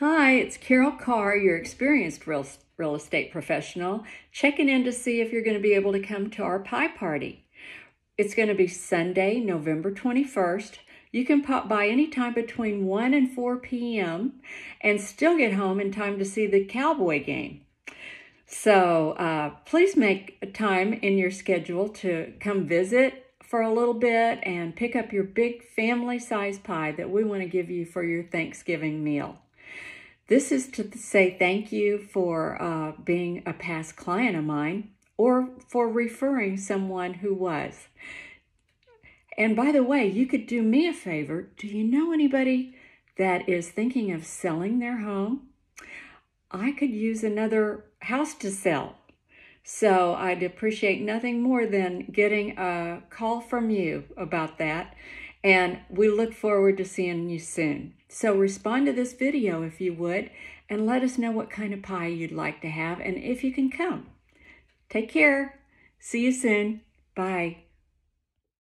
Hi, it's Carol Carr, your experienced real, real estate professional, checking in to see if you're going to be able to come to our pie party. It's going to be Sunday, November 21st. You can pop by anytime between 1 and 4 p.m. and still get home in time to see the Cowboy game. So uh, please make time in your schedule to come visit for a little bit and pick up your big family size pie that we want to give you for your Thanksgiving meal. This is to say thank you for uh, being a past client of mine or for referring someone who was. And by the way, you could do me a favor. Do you know anybody that is thinking of selling their home? I could use another house to sell. So I'd appreciate nothing more than getting a call from you about that and we look forward to seeing you soon. So respond to this video if you would, and let us know what kind of pie you'd like to have and if you can come. Take care. See you soon. Bye.